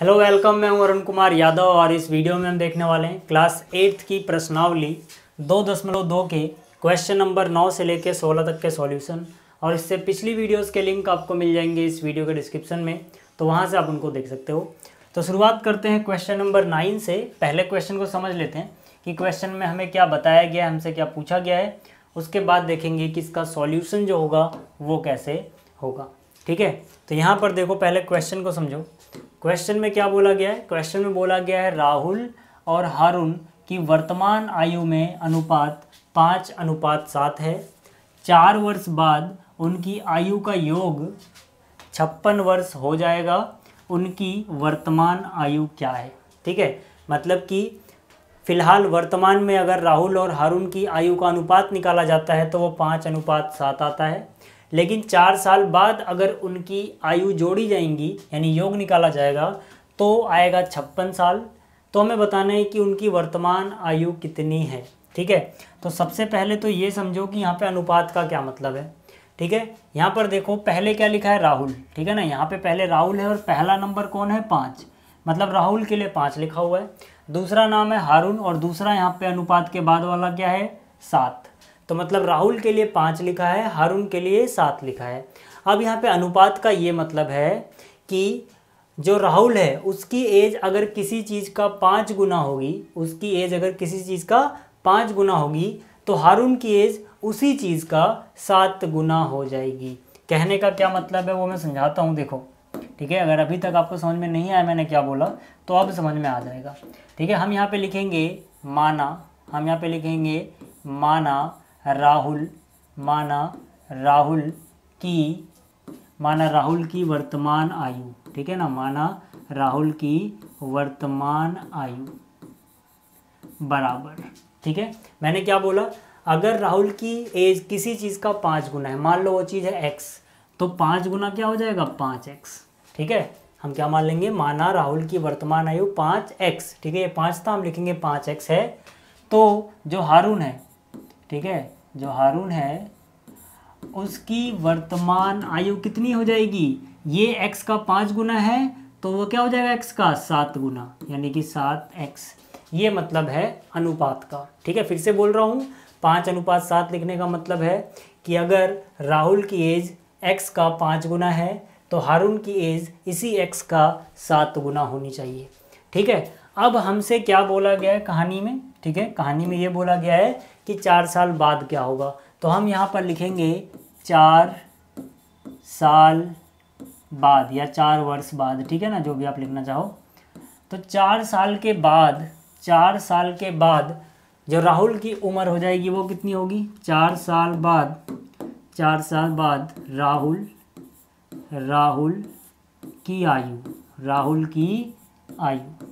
hello welcome मैं हूं अरुण कुमार यादव और इस वीडियो में हम देखने वाले हैं क्लास एट्थ की प्रश्नावली दो दशमलव दो के क्वेश्चन नंबर नौ से लेकर सोलह तक के सॉल्यूशन और इससे पिछली वीडियोस के लिंक आपको मिल जाएंगे इस वीडियो के डिस्क्रिप्शन में तो वहां से आप उनको देख सकते हो तो शुरुआत करते हैं क्वेश्चन नंबर नाइन से पहले क्वेश्चन को समझ लेते हैं कि क्वेश्चन में हमें क्या बताया गया है हमसे क्या पूछा गया है उसके बाद देखेंगे कि इसका सॉल्यूशन जो होगा वो कैसे होगा ठीक है तो यहाँ पर देखो पहले क्वेश्चन को समझो क्वेश्चन में क्या बोला गया है क्वेश्चन में बोला गया है राहुल और हारून की वर्तमान आयु में अनुपात पाँच अनुपात सात है चार वर्ष बाद उनकी आयु का योग छप्पन वर्ष हो जाएगा उनकी वर्तमान आयु क्या है ठीक है मतलब कि फिलहाल वर्तमान में अगर राहुल और हारून की आयु का अनुपात निकाला जाता है तो वो पाँच अनुपात सात आता है लेकिन चार साल बाद अगर उनकी आयु जोड़ी जाएंगी यानी योग निकाला जाएगा तो आएगा छप्पन साल तो हमें बताना है कि उनकी वर्तमान आयु कितनी है ठीक है तो सबसे पहले तो ये समझो कि यहाँ पे अनुपात का क्या मतलब है ठीक है यहाँ पर देखो पहले क्या लिखा है राहुल ठीक है ना यहाँ पे पहले राहुल है और पहला नंबर कौन है पाँच मतलब राहुल के लिए पाँच लिखा हुआ है दूसरा नाम है हारून और दूसरा यहाँ पे अनुपात के बाद वाला क्या है सात तो मतलब राहुल के लिए पाँच लिखा है हारून के लिए सात लिखा है अब यहाँ पे अनुपात का ये मतलब है कि जो राहुल है उसकी एज अगर किसी चीज़ का पाँच गुना होगी उसकी एज अगर किसी चीज़ का पाँच गुना होगी तो हारून की एज उसी चीज़ का सात गुना हो जाएगी कहने का क्या मतलब है वो मैं समझाता हूँ देखो ठीक है अगर अभी तक आपको समझ में नहीं आया मैंने क्या बोला तो अब समझ में आ जाएगा ठीक है हम यहाँ पे लिखेंगे माना हम यहाँ पे लिखेंगे माना राहुल माना राहुल की माना राहुल की वर्तमान आयु ठीक है ना माना राहुल की वर्तमान आयु बराबर ठीक है मैंने क्या बोला अगर राहुल की एज किसी चीज़ का पाँच गुना है मान लो वो चीज़ है एक्स तो पाँच गुना क्या हो जाएगा पाँच एक्स ठीक है हम क्या मान लेंगे माना राहुल की वर्तमान आयु पाँच एक्स ठीक है ये पाँच था तो हम लिखेंगे पाँच एक्स है तो जो हारून है ठीक है जो हारून है उसकी वर्तमान आयु कितनी हो जाएगी ये एक्स का पाँच गुना है तो वो क्या हो जाएगा एक्स का सात गुना यानी कि सात एक्स ये मतलब है अनुपात का ठीक है फिर से बोल रहा हूँ पाँच अनुपात सात लिखने का मतलब है कि अगर राहुल की एज एक्स का पाँच गुना है तो हारून की एज इसी एक्स का सात गुना होनी चाहिए ठीक है अब हमसे क्या बोला गया है कहानी में ठीक है कहानी में ये बोला गया है कि चार साल बाद क्या होगा तो हम यहाँ पर लिखेंगे चार साल बाद या चार वर्ष बाद ठीक है ना जो भी आप लिखना चाहो तो चार साल के बाद चार साल के बाद जो राहुल की उम्र हो जाएगी वो कितनी होगी चार साल बाद चार साल बाद राहुल राहुल की आयु राहुल की आयु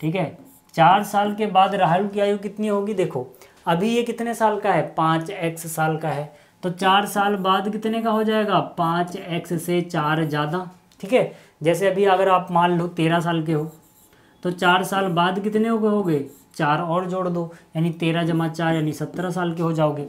ठीक है चार साल के बाद राहुल की आयु कितनी होगी देखो अभी ये कितने साल का है पाँच एक्स साल का है तो चार साल बाद कितने का हो जाएगा पाँच एक्स से चार ज़्यादा ठीक है जैसे अभी अगर आप मान लो तेरह साल के हो तो चार साल बाद कितने हो गए हो गए चार और जोड़ दो यानी तेरह जमा चार यानी सत्रह साल के हो जाओगे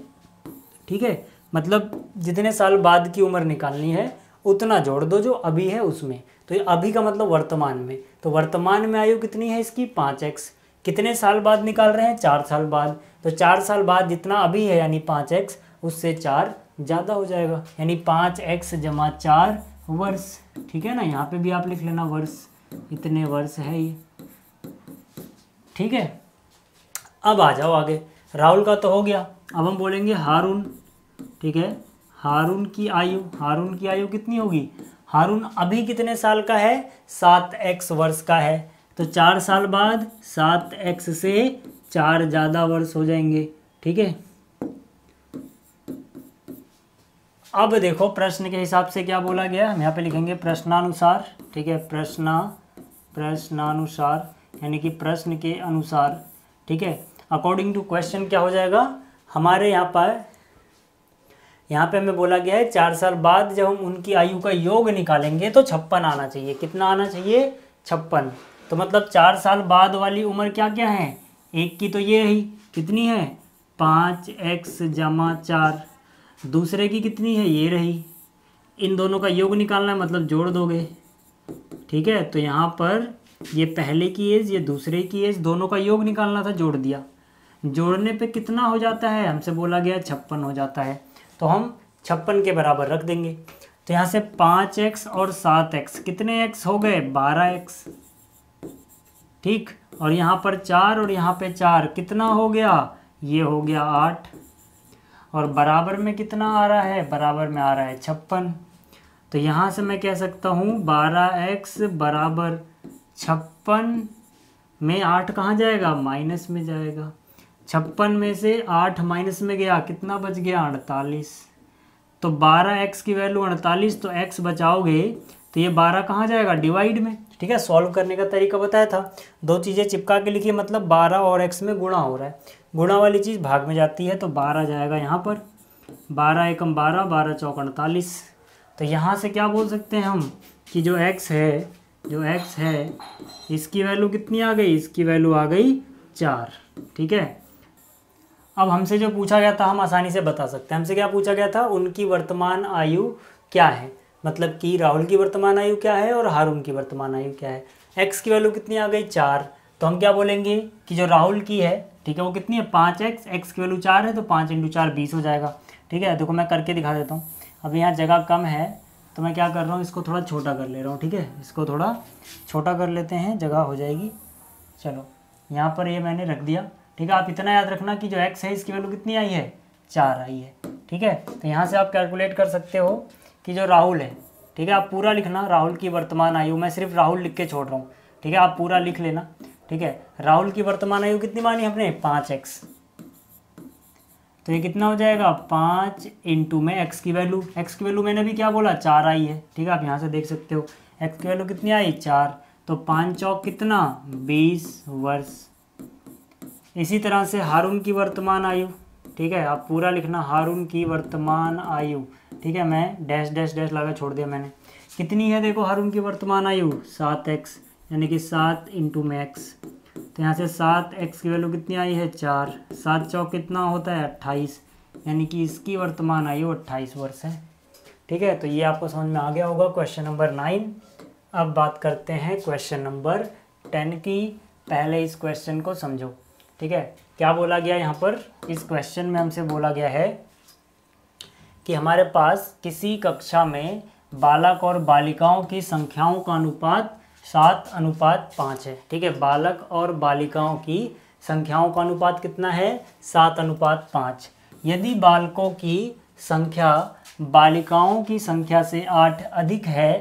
ठीक है मतलब जितने साल बाद की उम्र निकालनी है उतना जोड़ दो जो अभी है उसमें तो अभी का मतलब वर्तमान में तो वर्तमान में आयु कितनी है इसकी पाँच एक्स कितने साल बाद निकाल रहे हैं चार साल बाद तो चार साल बाद जितना अभी है यानी पाँच एक्स उससे चार ज़्यादा हो जाएगा यानी पाँच एक्स जमा चार वर्ष ठीक है ना यहाँ पे भी आप लिख लेना वर्ष इतने वर्ष है ये ठीक है अब आ जाओ आगे राहुल का तो हो गया अब हम बोलेंगे हारून ठीक है हारून की आयु हारून की आयु कितनी होगी हारून अभी कितने साल का है सात एक्स वर्ष का है तो चार साल बाद सात एक्स से चार ज़्यादा वर्ष हो जाएंगे ठीक है अब देखो प्रश्न के हिसाब से क्या बोला गया हम यहाँ पे लिखेंगे प्रश्नानुसार ठीक है प्रश्न प्रश्नानुसार यानी कि प्रश्न के अनुसार ठीक है अकॉर्डिंग टू क्वेश्चन क्या हो जाएगा हमारे यहाँ पर यहाँ पे हमें बोला गया है चार साल बाद जब हम उनकी आयु का योग निकालेंगे तो छप्पन आना चाहिए कितना आना चाहिए छप्पन तो मतलब चार साल बाद वाली उम्र क्या क्या है एक की तो ये रही कितनी है पाँच एक्स जमा चार दूसरे की कितनी है ये रही इन दोनों का योग निकालना है मतलब जोड़ दोगे ठीक है तो यहाँ पर ये पहले की एज ये दूसरे की एज दोनों का योग निकालना था जोड़ दिया जोड़ने पे कितना हो जाता है हमसे बोला गया छप्पन हो जाता है तो हम छप्पन के बराबर रख देंगे तो यहाँ से पाँच एक्स और सात एक्स कितने एक्स हो गए बारह एक्स ठीक और यहाँ पर चार और यहाँ पे चार कितना हो गया ये हो गया आठ और बराबर में कितना आ रहा है बराबर में आ रहा है छप्पन तो यहाँ से मैं कह सकता हूँ बारह एक्स बराबर छप्पन में आठ कहाँ जाएगा माइनस में जाएगा छप्पन में से आठ माइनस में गया कितना बच गया अड़तालीस तो बारह एक्स की वैल्यू अड़तालीस तो एक्स बचाओगे तो ये बारह कहाँ जाएगा डिवाइड में ठीक है सॉल्व करने का तरीका बताया था दो चीज़ें चिपका के लिखिए मतलब बारह और एक्स में गुणा हो रहा है गुणा वाली चीज़ भाग में जाती है तो बारह जाएगा यहाँ पर बारह एकम बारह बारह चौक अड़तालीस तो यहाँ से क्या बोल सकते हैं हम कि जो एक्स है जो एक्स है इसकी वैल्यू कितनी आ गई इसकी वैल्यू आ गई चार ठीक है अब हमसे जो पूछा गया था हम आसानी से बता सकते हैं हमसे क्या पूछा गया था उनकी वर्तमान आयु क्या है मतलब कि राहुल की वर्तमान आयु क्या है और हारून की वर्तमान आयु क्या है एक्स की वैल्यू कितनी आ गई चार तो हम क्या बोलेंगे कि जो राहुल की है ठीक है वो कितनी है पाँच एक्स एक्स की वैल्यू चार है तो पाँच इंटू चार बीस हो जाएगा ठीक है देखो मैं करके दिखा देता हूँ अब यहाँ जगह कम है तो मैं क्या कर रहा हूँ इसको थोड़ा छोटा कर ले रहा हूँ ठीक है इसको थोड़ा छोटा कर लेते हैं जगह हो जाएगी चलो यहाँ पर ये मैंने रख दिया ठीक है आप इतना याद रखना कि जो एक्स है इसकी वैल्यू कितनी आई है चार आई है ठीक है तो यहाँ से आप कैलकुलेट कर सकते हो कि जो राहुल है ठीक है आप पूरा लिखना राहुल की वर्तमान आयु मैं सिर्फ राहुल लिख के छोड़ रहा हूँ ठीक है आप पूरा लिख लेना ठीक है राहुल की वर्तमान आयु कितनी मानी हमने पाँच एक्स तो ये कितना हो जाएगा पाँच इंटू में एक्स की वैल्यू एक्स की वैल्यू मैंने भी क्या बोला चार आई है ठीक है आप यहाँ से देख सकते हो एक्स की वैल्यू कितनी आई चार तो पाँच चौक कितना बीस वर्ष इसी तरह से हारून की वर्तमान आयु ठीक है आप पूरा लिखना हारून की वर्तमान आयु ठीक है मैं डैश डैश डैश लगा छोड़ दिया मैंने कितनी है देखो हारून की वर्तमान आयु सात एक्स यानी कि सात इंटू मैक्स तो यहाँ से सात एक्स की वैल्यू कितनी आई है चार सात चौक कितना होता है अट्ठाईस यानी कि इसकी वर्तमान आयु अट्ठाईस वर्ष है ठीक है तो ये आपको समझ में आ गया होगा क्वेश्चन नंबर नाइन अब बात करते हैं क्वेश्चन नंबर टेन की पहले इस क्वेश्चन को समझो ठीक है क्या बोला गया यहाँ पर इस क्वेश्चन में हमसे बोला गया है कि हमारे पास किसी कक्षा में बालक और बालिकाओं की संख्याओं का अनुपात सात अनुपात पाँच है ठीक है बालक और बालिकाओं की संख्याओं का अनुपात कितना है सात अनुपात पाँच यदि बालकों की संख्या बालिकाओं की संख्या से आठ अधिक है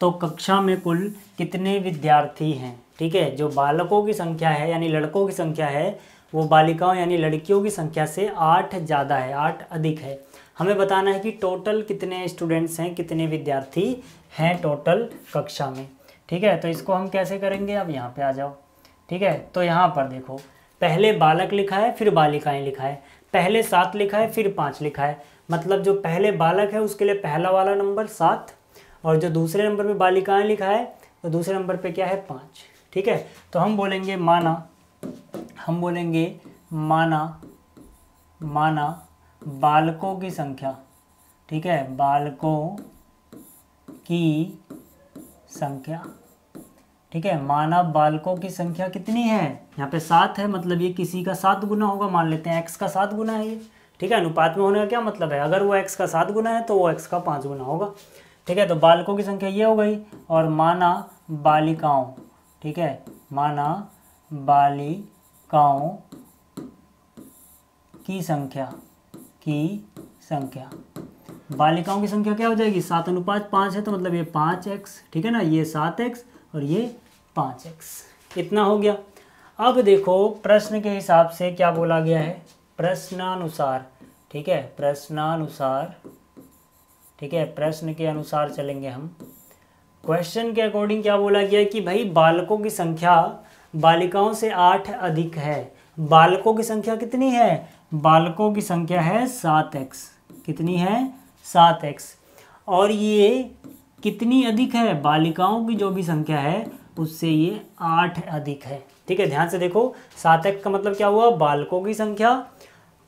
तो कक्षा में कुल कितने विद्यार्थी हैं ठीक है जो बालकों की संख्या है यानी लड़कों की संख्या है वो बालिकाओं यानी लड़कियों की संख्या से आठ ज़्यादा है आठ अधिक है हमें बताना है कि टोटल कितने स्टूडेंट्स हैं कितने विद्यार्थी हैं टोटल कक्षा में ठीक है तो इसको हम कैसे करेंगे अब यहाँ पे आ जाओ ठीक है तो यहाँ पर देखो पहले बालक लिखा है फिर बालिकाएं लिखा है पहले सात लिखा है फिर पाँच लिखा है मतलब जो पहले बालक है उसके लिए पहला वाला नंबर सात और जो दूसरे नंबर पर बालिकाएँ लिखा है तो दूसरे नंबर पर क्या है पाँच ठीक है तो हम बोलेंगे माना हम बोलेंगे माना माना बालकों की संख्या ठीक है बालकों की संख्या ठीक है माना बालकों की संख्या कितनी है यहाँ पे सात है मतलब ये किसी का सात गुना होगा मान लेते हैं एक्स का सात गुना है ये ठीक है अनुपात में होने का क्या मतलब है अगर वो एक्स का सात गुना है तो वो एक्स का पाँच गुना होगा ठीक है तो बालकों की संख्या ये हो गई और माना बालिकाओं ठीक है माना बाली काओं की संख्या की संख्या बालिकाओं की संख्या क्या हो जाएगी सात अनुपात पाँच है तो मतलब ये पाँच एक्स ठीक है ना ये सात एक्स और ये पाँच एक्स इतना हो गया अब देखो प्रश्न के हिसाब से क्या बोला गया है प्रश्नानुसार ठीक है प्रश्नानुसार ठीक है प्रश्न के अनुसार चलेंगे हम क्वेश्चन के अकॉर्डिंग क्या बोला गया है कि भाई बालकों की संख्या बालिकाओं से आठ अधिक है बालकों की संख्या कितनी है बालकों की संख्या है सात एक्स कितनी है सात एक्स और ये कितनी अधिक है बालिकाओं की जो भी संख्या है उससे ये आठ अधिक है ठीक है ध्यान से देखो सात एक्स का मतलब क्या हुआ बालकों की संख्या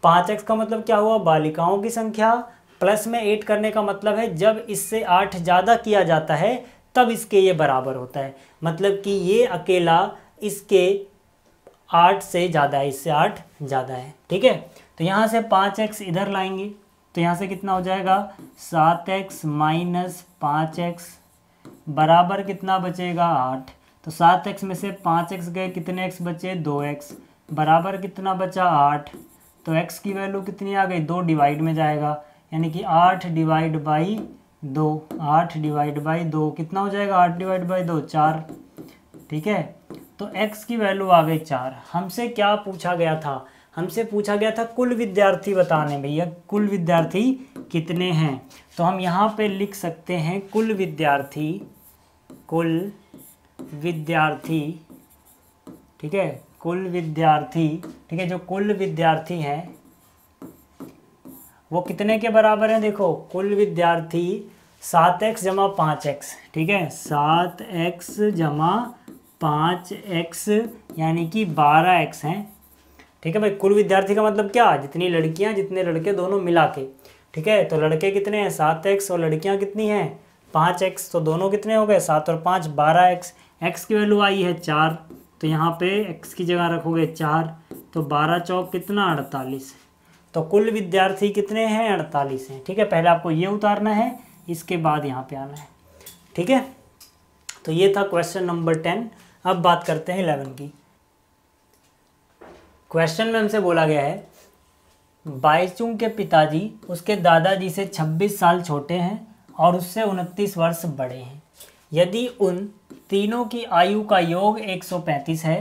पाँच एक्स का मतलब क्या हुआ बालिकाओं की संख्या प्लस में एट करने का मतलब है जब इससे आठ ज़्यादा किया जाता है तब इसके ये बराबर होता है मतलब कि ये अकेला इसके आठ से ज़्यादा है इससे आठ ज़्यादा है ठीक है तो यहाँ से पाँच एक्स इधर लाएंगे तो यहाँ से कितना हो जाएगा सात एक्स माइनस पाँच एक्स बराबर कितना बचेगा आठ तो सात एक्स में से पाँच एक्स गए कितने एक्स बचे दो एक्स बराबर कितना बचा आठ तो एक्स की वैल्यू कितनी आ गई दो डिवाइड में जाएगा यानी कि आठ डिवाइड बाई दो आठ डिवाइड बाई दो कितना हो जाएगा आठ डिवाइड बाई दो चार ठीक है तो x की वैल्यू आ गई चार हमसे क्या पूछा गया था हमसे पूछा गया था कुल विद्यार्थी बताने भैया कुल विद्यार्थी कितने हैं तो हम यहाँ पे लिख सकते हैं कुल विद्यार्थी कुल विद्यार्थी ठीक है कुल विद्यार्थी ठीक है जो कुल विद्यार्थी हैं वो कितने के बराबर हैं देखो कुल विद्यार्थी सात एक्स जमा पाँच एक्स ठीक है सात एक्स जमा पाँच एक्स यानी कि बारह एक्स हैं ठीक है भाई कुल विद्यार्थी का मतलब क्या जितनी लड़कियां जितने लड़के दोनों मिला के ठीक है तो लड़के कितने हैं सात एक्स और लड़कियां कितनी हैं पाँच एक्स तो दोनों कितने हो गए सात और पाँच बारह एक्स एक्स की वैल्यू आई है चार तो यहाँ पे एक्स की जगह रखोगे चार तो बारह चौक कितना अड़तालीस तो कुल विद्यार्थी कितने हैं अड़तालीस हैं ठीक है पहले आपको ये उतारना है इसके बाद यहाँ पे आना है ठीक है तो ये था क्वेश्चन नंबर टेन अब बात करते हैं इलेवन की क्वेश्चन में हमसे बोला गया है बाईचुंग के पिताजी उसके दादाजी से 26 साल छोटे हैं और उससे उनतीस वर्ष बड़े हैं यदि उन तीनों की आयु का योग 135 है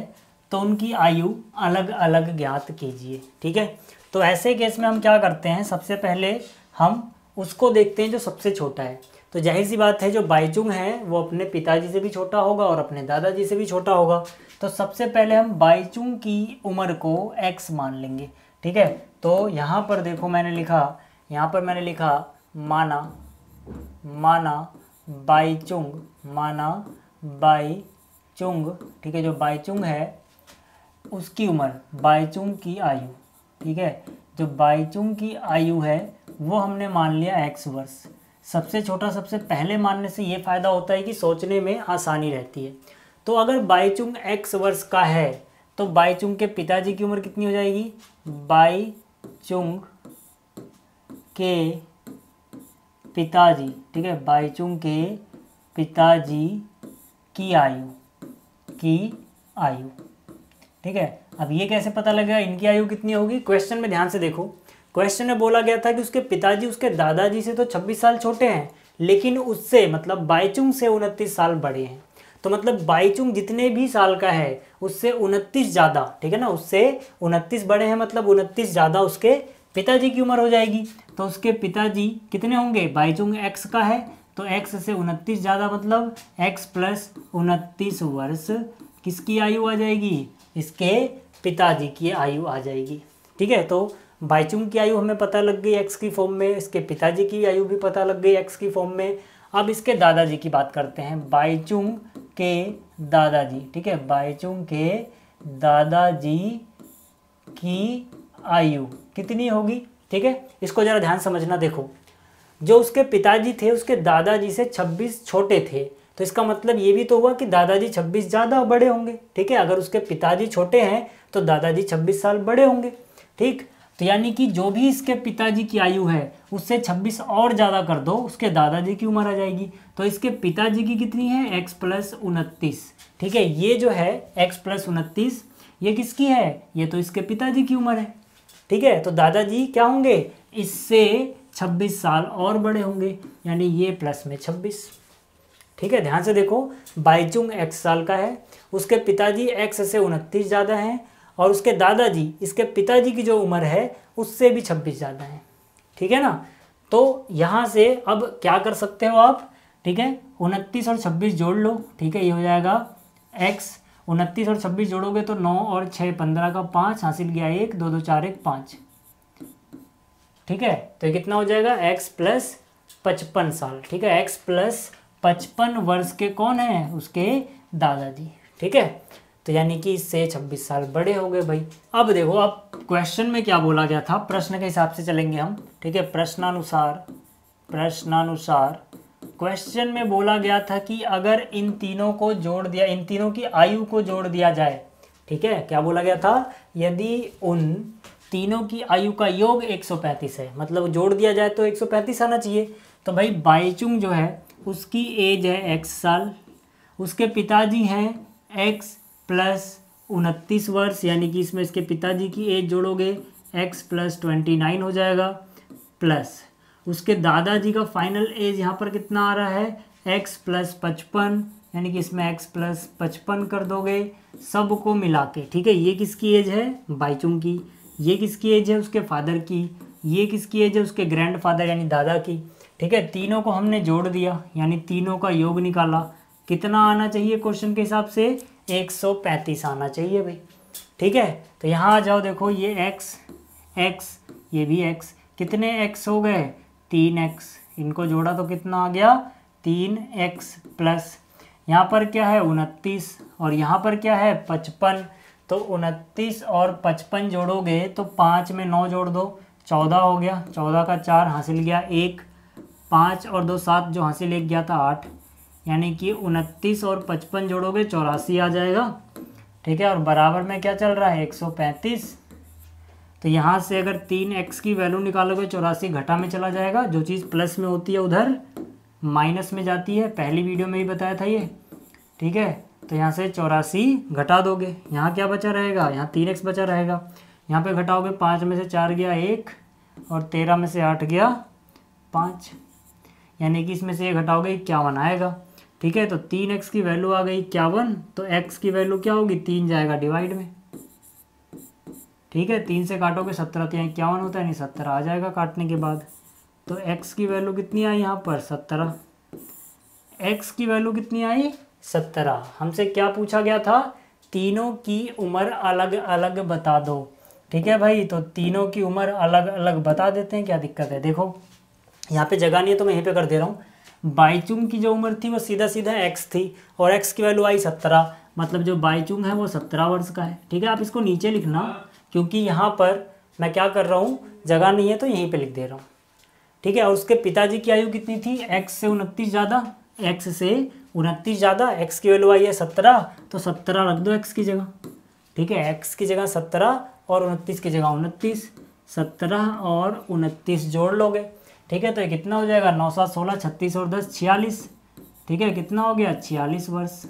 तो उनकी आयु अलग अलग ज्ञात कीजिए ठीक है तो ऐसे केस में हम क्या करते हैं सबसे पहले हम उसको देखते हैं जो सबसे छोटा है तो जाहिर सी बात है जो बाईचुंग है वो अपने पिताजी से भी छोटा होगा और अपने दादाजी से भी छोटा होगा तो सबसे पहले हम बाईचुंग की उम्र को एक्स मान लेंगे ठीक है तो यहाँ पर देखो मैंने लिखा यहाँ पर मैंने लिखा माना माना बाईचुंग माना बाईचुंग ठीक है जो बाईचुंग है उसकी उम्र बाईचुंग की आयु ठीक है जो बाईचुंग की आयु है वो हमने मान लिया एक्स वर्ष सबसे छोटा सबसे पहले मानने से ये फ़ायदा होता है कि सोचने में आसानी रहती है तो अगर बाईचुंग एक्स वर्ष का है तो बाईचुंग के पिताजी की उम्र कितनी हो जाएगी बाईचुंग के पिताजी ठीक है बाईचुंग के पिताजी की आयु की आयु ठीक है अब ये कैसे पता लगेगा इनकी आयु कितनी होगी क्वेश्चन में ध्यान से देखो क्वेश्चन में बोला गया था कि उसके पिताजी उसके दादाजी से तो 26 साल छोटे हैं लेकिन उससे मतलब बाईचुंग से उनतीस साल बड़े हैं तो मतलब बाईचुंग जितने भी साल का है उससे उनतीस ज़्यादा ठीक है ना उससे उनतीस बड़े हैं मतलब उनतीस ज़्यादा उसके पिताजी की उम्र हो जाएगी तो उसके पिताजी कितने होंगे बाईचुंग एक्स का है तो एक्स से उनतीस ज़्यादा मतलब एक्स प्लस उनतीस वर्ष किसकी आयु आ जाएगी इसके पिताजी की आयु आ जाएगी ठीक है तो बाइचुंग की आयु हमें पता लग गई एक्स की फॉर्म में इसके पिताजी की आयु भी पता लग गई एक्स की फॉर्म में अब इसके दादाजी की बात करते हैं बाईचुंग के दादाजी ठीक है बाईचुंग के दादाजी की आयु कितनी होगी ठीक है इसको ज़रा ध्यान समझना देखो जो उसके पिताजी थे उसके दादाजी से 26 छोटे थे तो इसका मतलब ये भी तो हुआ कि दादाजी 26 ज़्यादा बड़े होंगे ठीक है अगर उसके पिताजी छोटे हैं तो दादाजी 26 साल बड़े होंगे ठीक तो यानी कि जो भी इसके पिताजी की आयु है उससे 26 और ज़्यादा कर दो उसके दादाजी की उम्र आ जाएगी तो इसके पिताजी की कितनी है x प्लस उनतीस ठीक है ये जो है x प्लस उनतीस ये किसकी है ये तो इसके पिताजी की उम्र है ठीक है तो दादाजी क्या होंगे इससे 26 साल और बड़े होंगे यानी ये प्लस में 26 ठीक है ध्यान से देखो बाइचुंग एक्स साल का है उसके पिताजी एक्स से उनतीस ज़्यादा हैं और उसके दादाजी इसके पिताजी की जो उम्र है उससे भी छब्बीस ज़्यादा है ठीक है ना तो यहाँ से अब क्या कर सकते हो आप ठीक है उनतीस और छब्बीस जोड़ लो ठीक है ये हो जाएगा एक्स उनतीस और छब्बीस जोड़ोगे तो नौ और छः पंद्रह का पाँच हासिल किया एक दो दो चार एक पाँच ठीक है तो ये कितना हो जाएगा एक्स प्लस पचपन साल ठीक है एक्स प्लस पचपन वर्ष के कौन है उसके दादाजी ठीक है तो यानी कि इससे 26 साल बड़े हो गए भाई अब देखो अब क्वेश्चन में क्या बोला गया था प्रश्न के हिसाब से चलेंगे हम ठीक है प्रश्नानुसार प्रश्नानुसार क्वेश्चन में बोला गया था कि अगर इन तीनों को जोड़ दिया इन तीनों की आयु को जोड़ दिया जाए ठीक है क्या बोला गया था यदि उन तीनों की आयु का योग 135 है मतलब जोड़ दिया जाए तो 135 आना चाहिए तो भाई बाईचुंग जो है उसकी एज है एक्स साल उसके पिताजी हैं एक्स प्लस उनतीस वर्ष यानी कि इसमें इसके पिताजी की एज जोड़ोगे एक्स प्लस ट्वेंटी नाइन हो जाएगा प्लस उसके दादाजी का फाइनल एज यहाँ पर कितना आ रहा है एक्स प्लस पचपन यानी कि इसमें एक्स प्लस पचपन कर दोगे सबको मिला के ठीक है ये किसकी एज है बाईचुंग की ये किसकी एज है उसके फादर की ये किसकी एज है उसके ग्रैंड फादर यानी दादा की ठीक है तीनों को हमने जोड़ दिया यानी तीनों का योग निकाला कितना आना चाहिए क्वेश्चन के हिसाब से पैंतीस आना चाहिए भाई ठीक है तो यहाँ आ जाओ देखो ये x x ये भी x कितने x हो गए तीन एक्स इनको जोड़ा तो कितना आ गया तीन एक्स प्लस यहाँ पर क्या है उनतीस और यहाँ पर क्या है पचपन तो उनतीस और पचपन जोड़ोगे तो पाँच में नौ जोड़ दो चौदह हो गया चौदह का चार हासिल गया एक पाँच और दो सात जो हासिल एक गया था आठ यानी कि उनतीस और पचपन जोड़ोगे चौरासी आ जाएगा ठीक है और बराबर में क्या चल रहा है एक सौ पैंतीस तो यहाँ से अगर तीन एक्स की वैल्यू निकालोगे चौरासी घटा में चला जाएगा जो चीज़ प्लस में होती है उधर माइनस में जाती है पहली वीडियो में ही बताया था ये ठीक है तो यहाँ से चौरासी घटा दोगे यहाँ क्या बचा रहेगा यहाँ तीन एक्स बचा रहेगा यहाँ पे घटाओगे पाँच में से चार गया एक और तेरह में से आठ गया पाँच यानी कि इसमें से ये घटाओगे इक्यावन आएगा ठीक है तो तीन एक्स की वैल्यू आ गई इक्यावन तो एक्स की वैल्यू क्या होगी तीन जाएगा डिवाइड में ठीक है तीन से काटोगे सत्रह तो इक्यावन होता है नहीं सत्तर आ जाएगा काटने के बाद तो एक्स की वैल्यू कितनी आई यहाँ पर सत्रह एक्स की वैल्यू कितनी आई सत्रह हमसे क्या पूछा गया था तीनों की उम्र अलग अलग बता दो ठीक है भाई तो तीनों की उम्र अलग अलग बता देते हैं क्या दिक्कत है देखो यहाँ पे जगह नहीं है तो मैं यहीं पे कर दे रहा हूँ बाईचुंग की जो उम्र थी वो सीधा सीधा एक्स थी और एक्स की वैल्यू आई सत्रह मतलब जो बाईचुंग है वो सत्रह वर्ष का है ठीक है आप इसको नीचे लिखना क्योंकि यहाँ पर मैं क्या कर रहा हूँ जगह नहीं है तो यहीं पर लिख दे रहा हूँ ठीक है और उसके पिताजी की आयु कितनी थी एक्स से उनतीस ज़्यादा एक्स से उनतीस ज़्यादा एक्स की वैल्यू आई है सत्रह तो सत्रह रख दो एक्स की जगह ठीक है एक्स की जगह सत्रह और उनतीस की जगह उनतीस सत्रह और उनतीस जोड़ लोगे ठीक है तो ये कितना हो जाएगा नौ सात सोलह छत्तीस और दस छियालीस ठीक है कितना हो गया छियालीस वर्ष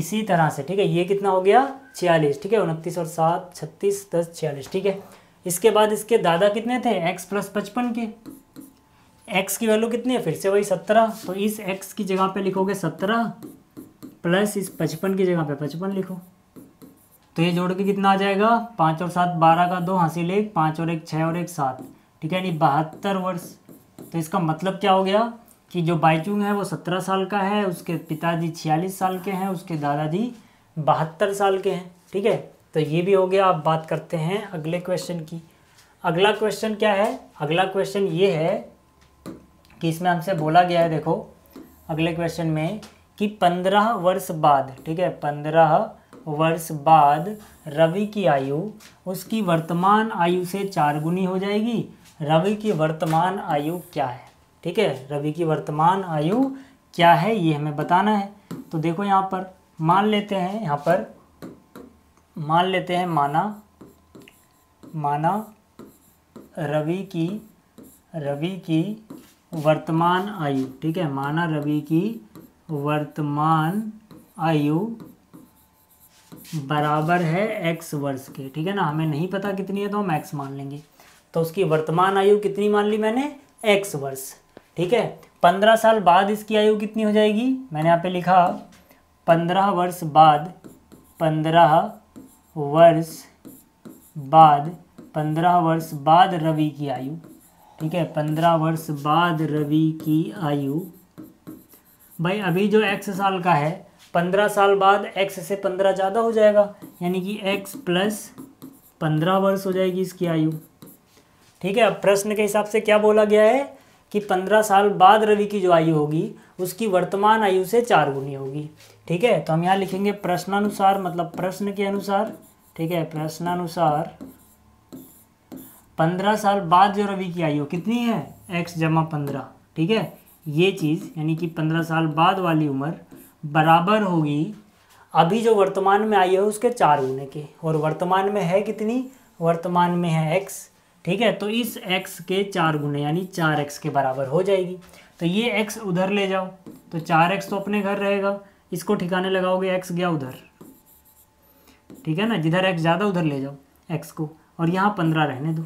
इसी तरह से ठीक है ये कितना हो गया छियालीस ठीक है उनतीस और सात छत्तीस दस छियालीस ठीक है इसके बाद इसके दादा कितने थे एक्स प्लस पचपन के एक्स की वैल्यू कितनी है फिर से वही सत्रह तो इस एक्स की जगह पे लिखोगे सत्रह प्लस इस पचपन की जगह पे पचपन लिखो तो ये जोड़ के कितना आ जाएगा पाँच और सात बारह का दो हासिल एक पाँच और एक छः और एक सात ठीक है यानी बहत्तर वर्ष तो इसका मतलब क्या हो गया कि जो बाइचुंग है वो सत्रह साल का है उसके पिताजी छियालीस साल के हैं उसके दादाजी बहत्तर साल के हैं ठीक है तो ये भी हो गया आप बात करते हैं अगले क्वेश्चन की अगला क्वेश्चन क्या है अगला क्वेश्चन ये है कि इसमें हमसे बोला गया है देखो अगले क्वेश्चन में कि पंद्रह वर्ष बाद ठीक है पंद्रह वर्ष बाद रवि की आयु उसकी वर्तमान आयु से चार गुनी हो जाएगी रवि की वर्तमान आयु क्या है ठीक है रवि की वर्तमान आयु क्या है ये हमें बताना है तो देखो यहाँ पर मान लेते हैं यहाँ पर मान लेते हैं माना माना रवि की रवि की वर्तमान आयु ठीक है माना रवि की वर्तमान आयु बराबर है एक्स वर्ष के ठीक है ना हमें नहीं पता कितनी है तो हम एक्स मान लेंगे तो उसकी वर्तमान आयु कितनी मान ली मैंने एक्स वर्ष ठीक है पंद्रह साल बाद इसकी आयु कितनी हो जाएगी मैंने यहाँ पे लिखा पंद्रह वर्ष बाद पंद्रह वर्ष बाद पंद्रह वर्ष बाद रवि की आयु ठीक है पंद्रह वर्ष बाद रवि की आयु भाई अभी जो एक्स साल का है पंद्रह साल बाद एक्स से पंद्रह ज़्यादा हो जाएगा यानी कि एक्स प्लस पंद्रह वर्ष हो जाएगी इसकी आयु ठीक है अब प्रश्न के हिसाब से क्या बोला गया है कि पंद्रह साल बाद रवि की जो आयु होगी उसकी वर्तमान आयु से चार गुनी होगी ठीक है तो हम यहाँ लिखेंगे प्रश्नानुसार मतलब प्रश्न के अनुसार ठीक है प्रश्नानुसार पंद्रह साल बाद जो रवि की आयु कितनी है एक्स जमा पंद्रह ठीक है ये चीज़ यानी कि पंद्रह साल बाद वाली उम्र बराबर होगी अभी जो वर्तमान में आई है उसके चार गुने के और वर्तमान में है कितनी वर्तमान में है एक्स ठीक है तो इस एक्स के चार गुने यानी चार एक्स के बराबर हो जाएगी तो ये एक्स उधर ले जाओ तो चार एक्स तो अपने घर रहेगा इसको ठिकाने लगाओगे एक्स गया उधर ठीक है ना जिधर एक्स ज़्यादा उधर ले जाओ एक्स को और यहाँ पंद्रह रहने दो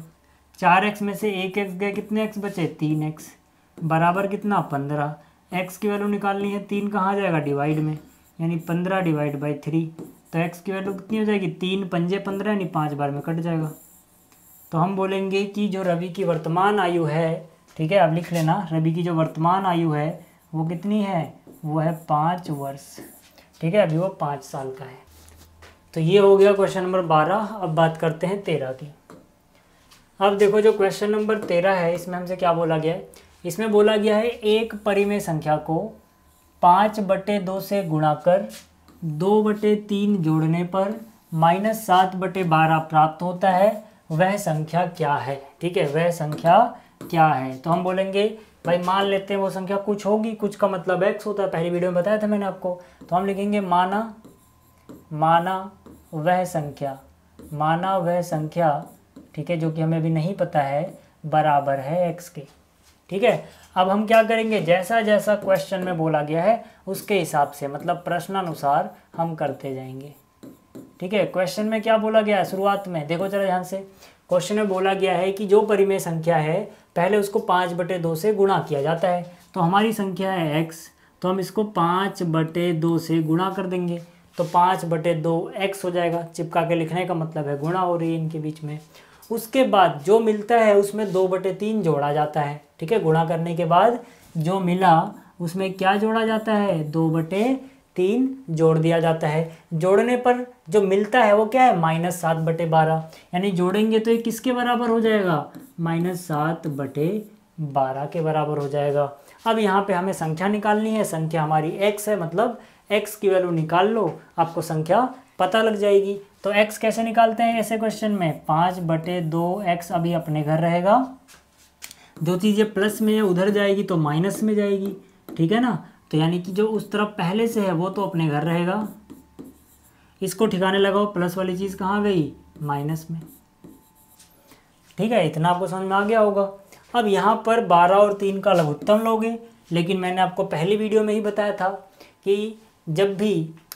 चार एक्स में से एक एक्स गया कितने एक्स बचे तीन एक्स बराबर कितना पंद्रह एक्स की वैल्यू निकालनी है तीन कहाँ जाएगा डिवाइड में यानी पंद्रह डिवाइड बाई थ्री तो एक्स की वैल्यू कितनी हो जाएगी तीन पंजे पंद्रह यानी पाँच बार में कट जाएगा तो हम बोलेंगे कि जो रवि की वर्तमान आयु है ठीक है आप लिख लेना रवि की जो वर्तमान आयु है वो कितनी है वो है पाँच वर्ष ठीक है अभी वो पाँच साल का है तो ये हो गया क्वेश्चन नंबर बारह अब बात करते हैं तेरह की अब देखो जो क्वेश्चन नंबर तेरह है इसमें हमसे क्या बोला गया है इसमें बोला गया है एक परिमेय संख्या को पाँच बटे दो से गुणा कर दो बटे तीन जोड़ने पर माइनस सात बटे बारह प्राप्त होता है वह संख्या क्या है ठीक है वह संख्या क्या है तो हम बोलेंगे भाई मान लेते हैं वो संख्या कुछ होगी कुछ का मतलब एक्स होता है पहली वीडियो में बताया था मैंने आपको तो हम लिखेंगे माना माना वह संख्या माना वह संख्या ठीक है जो कि हमें अभी नहीं पता है बराबर है एक्स के ठीक है अब हम क्या करेंगे जैसा जैसा क्वेश्चन में बोला गया है उसके हिसाब से मतलब प्रश्नानुसार हम करते जाएंगे ठीक है क्वेश्चन में क्या बोला गया है शुरुआत में देखो जरा ध्यान से क्वेश्चन में बोला गया है कि जो परिमेय संख्या है पहले उसको पाँच बटे दो से गुणा किया जाता है तो हमारी संख्या है एक्स तो हम इसको पाँच बटे दो से गुणा कर देंगे तो पाँच बटे दो एक्स हो जाएगा चिपका के लिखने का मतलब है गुणा हो रही है इनके बीच में उसके बाद जो मिलता है उसमें दो बटे तीन जोड़ा जाता है ठीक है गुणा करने के बाद जो मिला उसमें क्या जोड़ा जाता है दो बटे तीन जोड़ दिया जाता है जोड़ने पर जो मिलता है वो क्या है माइनस सात बटे बारह यानी जोड़ेंगे तो ये किसके बराबर हो जाएगा माइनस सात बटे बारह के बराबर हो जाएगा अब यहाँ पे हमें संख्या निकालनी है संख्या हमारी एक्स है मतलब एक्स की वैल्यू निकाल लो आपको संख्या पता लग जाएगी तो एक्स कैसे निकालते हैं ऐसे क्वेश्चन में पाँच बटे दो एक्स अभी अपने घर रहेगा जो चीज़ें प्लस में है उधर जाएगी तो माइनस में जाएगी ठीक है ना तो यानी कि जो उस तरफ पहले से है वो तो अपने घर रहेगा इसको ठिकाने लगाओ प्लस वाली चीज़ कहाँ गई माइनस में ठीक है इतना आपको समझ में आ गया होगा अब यहाँ पर बारह और तीन का लघुत्तम लोगे लेकिन मैंने आपको पहली वीडियो में ही बताया था कि जब भी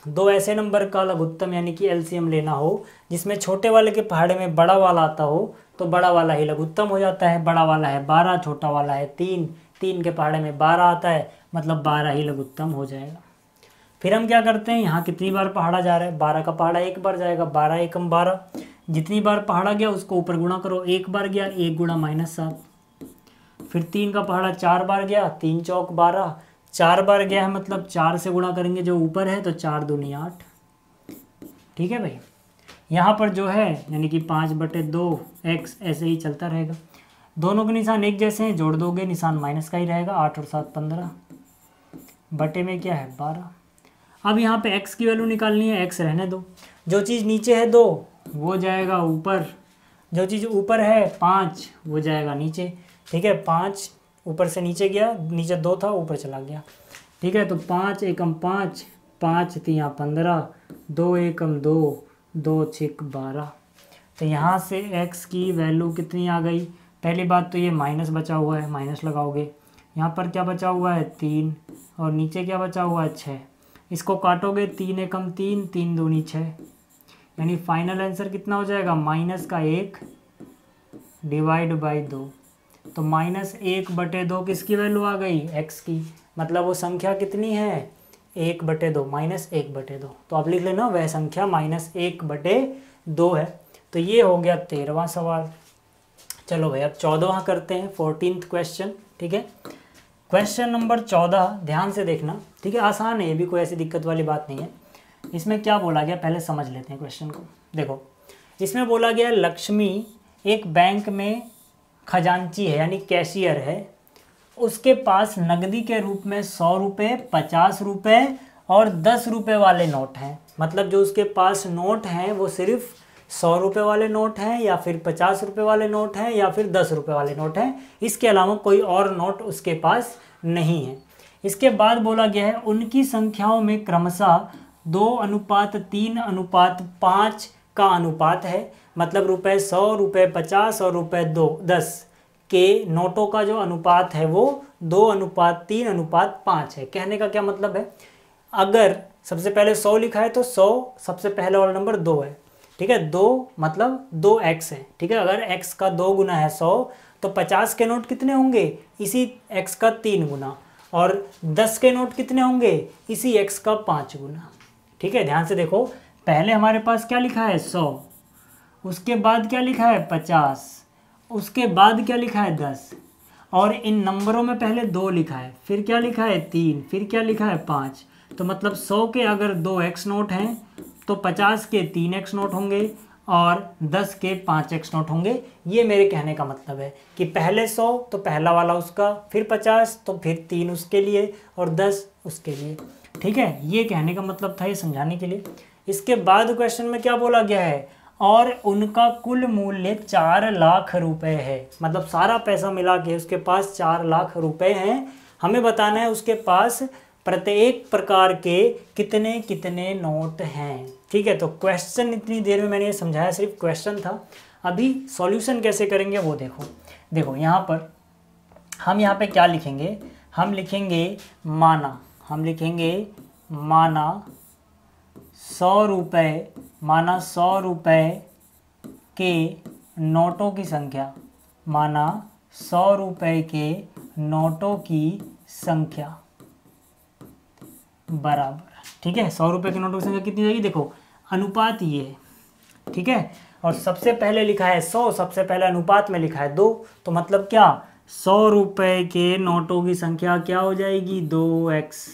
दो ऐसे नंबर का लघुत्तम यानी कि एल लेना हो जिसमें छोटे वाले के पहाड़े में बड़ा वाला आता हो तो बड़ा वाला ही लघुत्तम हो जाता है बड़ा वाला है बारह छोटा वाला है तीन तीन के पहाड़े में बारह आता है मतलब बारह ही लघुत्तम हो जाएगा फिर हम क्या करते हैं यहाँ कितनी बार पहाड़ा जा रहा है बारह का पहाड़ा एक बार जाएगा बारह एकम बारह जितनी बार पहाड़ा गया उसको ऊपर गुणा करो एक बार गया एक गुणा माइनस सात फिर तीन का पहाड़ा चार बार गया तीन चौक बारह चार बार गया है मतलब चार से गुणा करेंगे जो ऊपर है तो चार दूनी आठ ठीक है भाई यहाँ पर जो है यानी कि पाँच बटे दो एक्स ऐसे ही चलता रहेगा दोनों के निशान एक जैसे हैं जोड़ दोगे निशान माइनस का ही रहेगा आठ और सात पंद्रह बटे में क्या है बारह अब यहाँ पे एक्स की वैल्यू निकालनी है एक्स रहने दो जो चीज़ नीचे है दो वो जाएगा ऊपर जो चीज़ ऊपर है पाँच वो जाएगा नीचे ठीक है पाँच ऊपर से नीचे गया नीचे दो था ऊपर चला गया ठीक है तो पाँच एकम पाँच पाँच तिया पंद्रह दो एकम दो दो छिक बारह तो यहाँ से एक्स की वैल्यू कितनी आ गई पहली बात तो ये माइनस बचा हुआ है माइनस लगाओगे यहाँ पर क्या बचा हुआ है तीन और नीचे क्या बचा हुआ है छः इसको काटोगे तीन एकम तीन तीन दूनी छः यानी फाइनल आंसर कितना हो जाएगा माइनस का एक डिवाइड बाई दो तो माइनस एक बटे दो किसकी वैल्यू आ गई एक्स की मतलब वो संख्या कितनी है एक बटे दो माइनस एक बटे दो तो आप लिख लेना वह संख्या माइनस एक बटे दो है तो ये हो गया तेरहवा सवाल चलो भाई अब चौदहवा करते हैं फोर्टीन क्वेश्चन ठीक है क्वेश्चन नंबर चौदह ध्यान से देखना ठीक है आसान है ये भी कोई ऐसी दिक्कत वाली बात नहीं है इसमें क्या बोला गया पहले समझ लेते हैं क्वेश्चन को देखो इसमें बोला गया लक्ष्मी एक बैंक में खजांची है यानी कैशियर है उसके पास नकदी के रूप में सौ रुपये पचास रुपये और दस रुपये वाले नोट हैं मतलब जो उसके पास नोट हैं वो सिर्फ़ सौ रुपये वाले नोट हैं या फिर पचास रुपये वाले नोट हैं या फिर दस रुपये वाले नोट हैं इसके अलावा कोई और नोट उसके पास नहीं है इसके बाद बोला गया है उनकी संख्याओं में क्रमशः दो अनुपात तीन अनुपात पाँच का अनुपात है मतलब रुपये सौ रुपये पचास और रुपये दो दस के नोटों का जो अनुपात है वो दो अनुपात तीन अनुपात पाँच है कहने का क्या मतलब है अगर सबसे पहले सौ लिखा है तो सौ सबसे पहले वाला नंबर दो है ठीक है दो मतलब दो एक्स है ठीक है अगर एक्स का दो गुना है सौ तो पचास के नोट कितने होंगे इसी एक्स का तीन गुना और दस के नोट कितने होंगे इसी एक्स का पाँच गुना ठीक है ध्यान से देखो पहले हमारे पास क्या लिखा है सौ उसके बाद क्या लिखा है पचास उसके बाद क्या लिखा है दस और इन नंबरों में पहले दो लिखा है फिर क्या लिखा है तीन फिर क्या लिखा है पाँच तो मतलब सौ के अगर दो एक्स नोट हैं तो पचास के तीन एक्स नोट होंगे और दस के पाँच एक्स नोट होंगे ये मेरे कहने का मतलब है कि पहले सौ तो पहला वाला उसका फिर पचास तो फिर तीन उसके लिए और दस उसके लिए ठीक है ये कहने का मतलब था ये समझाने के लिए इसके बाद क्वेश्चन में क्या बोला गया है और उनका कुल मूल्य चार लाख रुपए है मतलब सारा पैसा मिला के उसके पास चार लाख रुपए हैं हमें बताना है उसके पास प्रत्येक प्रकार के कितने कितने नोट हैं ठीक है तो क्वेश्चन इतनी देर में मैंने ये समझाया सिर्फ क्वेश्चन था अभी सॉल्यूशन कैसे करेंगे वो देखो देखो यहाँ पर हम यहाँ पे क्या लिखेंगे हम लिखेंगे माना हम लिखेंगे माना सौ रुपये माना सौ रुपये के नोटों की संख्या माना सौ रुपये के नोटों की संख्या बराबर ठीक है सौ रुपये के नोटों की संख्या कितनी जाएगी देखो अनुपात ये ठीक है और सबसे पहले लिखा है सौ सबसे पहले अनुपात में लिखा है दो तो मतलब क्या सौ रुपये के नोटों की संख्या क्या हो जाएगी दो एक्स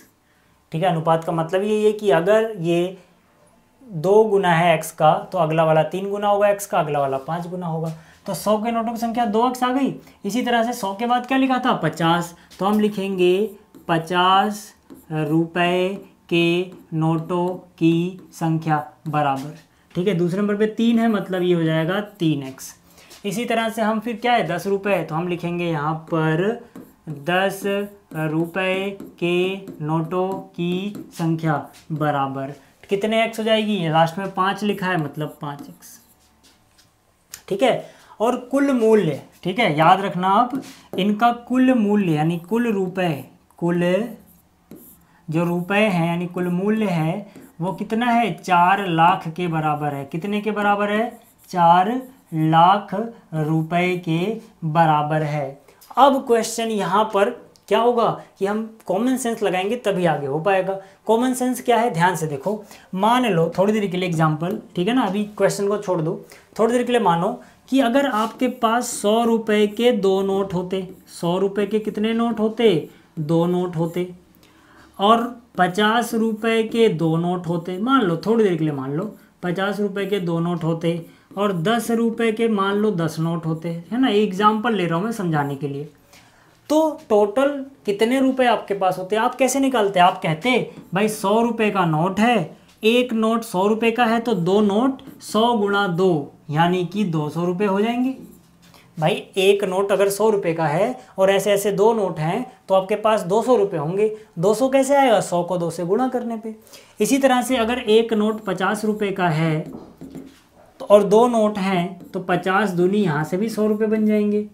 ठीक है अनुपात का मतलब ये है कि अगर ये दो गुना है एक्स का तो अगला वाला तीन गुना होगा एक्स का अगला वाला पाँच गुना होगा तो सौ के नोटों की संख्या दो एक्स आ गई इसी तरह से सौ के बाद क्या लिखा था पचास तो हम लिखेंगे पचास रुपये के नोटों की संख्या बराबर ठीक है दूसरे नंबर पे तीन है मतलब ये हो जाएगा तीन एक्स इसी तरह से हम फिर क्या है दस रुपये तो हम लिखेंगे यहाँ पर दस रुपये के नोटों की संख्या बराबर कितने एक्स हो जाएगी लास्ट में पाँच लिखा है मतलब पाँच एक्स ठीक है और कुल मूल्य ठीक है याद रखना आप इनका कुल मूल्य यानी कुल रुपए कुल जो रुपए हैं यानी कुल मूल्य है वो कितना है चार लाख के बराबर है कितने के बराबर है चार लाख रुपए के बराबर है अब क्वेश्चन यहाँ पर क्या होगा कि हम कॉमन सेंस लगाएंगे तभी आगे हो पाएगा कॉमन सेंस क्या है ध्यान से देखो मान लो थोड़ी देर के लिए एग्जाम्पल ठीक है ना अभी क्वेश्चन को छोड़ दो थोड़ी देर के लिए मानो कि अगर आपके पास सौ रुपये के दो नोट होते सौ रुपये के कितने नोट होते दो नोट होते और पचास रुपये के दो नोट होते मान लो थोड़ी देर के लिए मान लो पचास रुपये के दो नोट होते और दस रुपये के मान लो दस नोट होते है ना एग्जाम्पल ले रहा हूँ मैं समझाने के लिए तो टोटल कितने रुपए आपके पास होते आप कैसे निकालते आप कहते भाई सौ रुपये का नोट है एक नोट सौ रुपये का है तो दो नोट सौ गुणा दो यानी कि दो सौ रुपये हो जाएंगे भाई एक नोट अगर सौ रुपये का है और ऐसे ऐसे दो नोट हैं तो आपके पास दो सौ रुपये होंगे दो सौ कैसे आएगा सौ को दो से गुणा करने पे इसी तरह से अगर एक नोट पचास रुपये का है तो और दो नोट हैं तो पचास दूनी यहाँ से भी सौ रुपये बन जाएंगे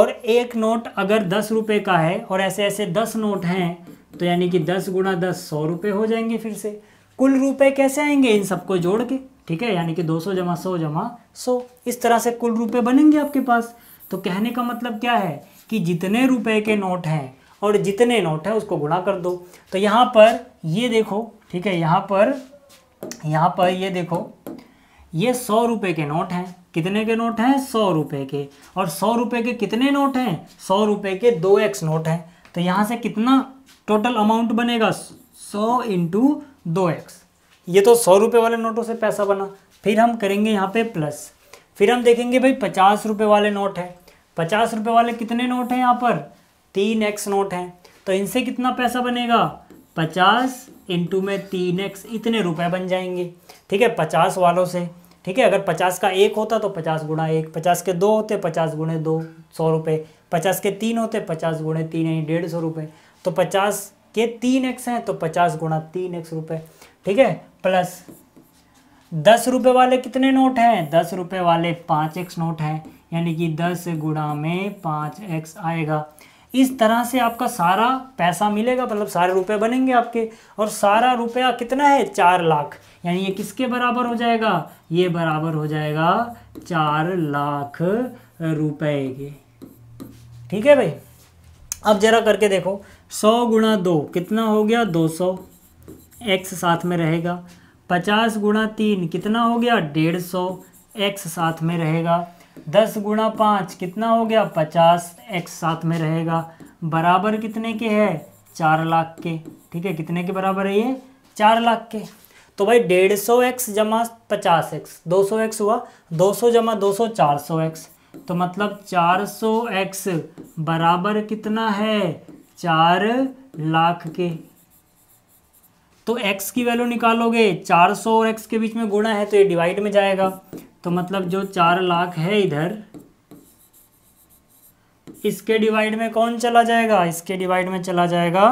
और एक नोट अगर दस रुपये का है और ऐसे ऐसे दस नोट हैं तो यानी कि दस गुणा दस सौ रुपये हो जाएंगे फिर से कुल रुपये कैसे आएंगे इन सबको जोड़ के ठीक है यानी कि 200 जमा 100 जमा 100 इस तरह से कुल रुपए बनेंगे आपके पास तो कहने का मतलब क्या है कि जितने रुपए के नोट हैं और जितने नोट हैं उसको गुणा कर दो तो यहाँ पर ये देखो ठीक है यहाँ पर यहाँ पर ये देखो ये सौ रुपये के नोट हैं कितने के नोट हैं सौ रुपये के और सौ रुपये के कितने नोट हैं सौ रुपये के दो एक्स नोट हैं तो यहाँ से कितना टोटल अमाउंट बनेगा सौ इंटू दो एक्स ये तो सौ रुपये वाले नोटों से पैसा बना फिर हम करेंगे यहाँ पे प्लस फिर हम देखेंगे भाई पचास रुपये वाले नोट है पचास रुपये वाले कितने नोट हैं यहाँ पर तीन एक्स नोट हैं तो इनसे कितना पैसा बनेगा पचास इंटू में तीन एक्स इतने रुपये बन जाएंगे ठीक है पचास वालों से ठीक है अगर पचास का एक होता तो पचास गुणा एक पचास के दो होते पचास गुणे दो सौ रुपये पचास के तीन होते पचास गुणे तीन यानी डेढ़ सौ रुपये तो पचास के तीन एक्स हैं तो पचास गुणा तीन एक्स रुपये ठीक है प्लस दस रुपये वाले कितने नोट हैं दस रुपये वाले पाँच एक्स नोट हैं यानी कि दस गुणा में पाँच एक्स आएगा इस तरह से आपका सारा पैसा मिलेगा मतलब सारे रुपए बनेंगे आपके और सारा रुपया कितना है चार लाख यानी ये किसके बराबर हो जाएगा ये बराबर हो जाएगा चार लाख रुपए के ठीक है भाई अब जरा करके देखो सौ गुणा दो कितना हो गया दो सौ एक्स साथ में रहेगा पचास गुणा तीन कितना हो गया डेढ़ सौ एक्स साथ में रहेगा दस गुणा पाँच कितना हो गया पचास एक्स साथ में रहेगा बराबर कितने के है चार लाख के ठीक है कितने के बराबर है ये चार लाख के तो भाई डेढ़ सौ एक्स जमा पचास एक्स दो सौ एक्स हुआ दो सौ जमा दो सौ चार सौ एक्स तो मतलब चार सौ एक्स बराबर कितना है चार लाख के तो x की वैल्यू निकालोगे 400 और x के बीच में गुणा है तो ये डिवाइड में जाएगा तो मतलब जो चार लाख है इधर इसके डिवाइड में कौन चला जाएगा इसके डिवाइड में चला जाएगा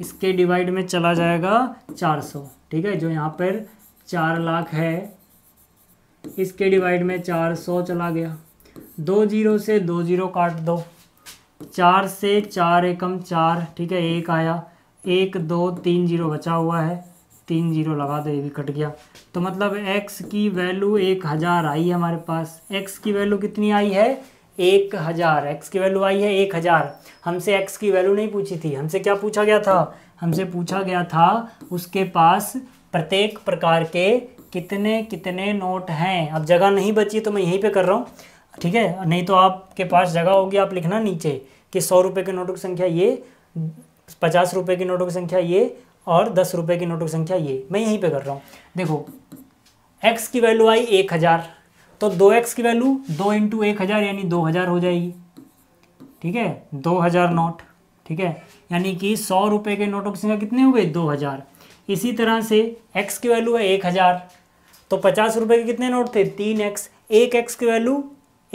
इसके डिवाइड में चला जाएगा 400 ठीक है जो यहाँ पर चार लाख है इसके डिवाइड में 400 चला गया दो जीरो से दो जीरो काट दो चार से चार एकम चार ठीक है एक आया एक दो तीन जीरो बचा हुआ है तीन जीरो लगा दो ये भी कट गया तो मतलब एक्स की वैल्यू एक हज़ार आई है हमारे पास एक्स की वैल्यू कितनी आई है एक हज़ार एक्स की वैल्यू आई है एक हज़ार हमसे एक्स की वैल्यू नहीं पूछी थी हमसे क्या पूछा गया था हमसे पूछा गया था उसके पास प्रत्येक प्रकार के कितने कितने नोट हैं अब जगह नहीं बची तो मैं यहीं पर कर रहा हूँ ठीक है नहीं तो आपके पास जगह होगी आप लिखना नीचे कि सौ रुपये के नोटों की संख्या ये पचास रुपये की नोटों की संख्या ये और दस रुपये की नोटों की संख्या ये मैं यहीं पे कर रहा हूँ देखो एक्स की वैल्यू आई एक हज़ार तो दो एक्स की वैल्यू दो इंटू एक हज़ार यानी दो हज़ार हो जाएगी ठीक है दो हज़ार नोट ठीक है यानी कि सौ रुपये के नोटों की संख्या कितने हो गई दो हज़ार इसी तरह से एक्स की वैल्यू है एक हज़ार तो पचास रुपये के कितने नोट थे तीन एक्स एक एक्स की वैल्यू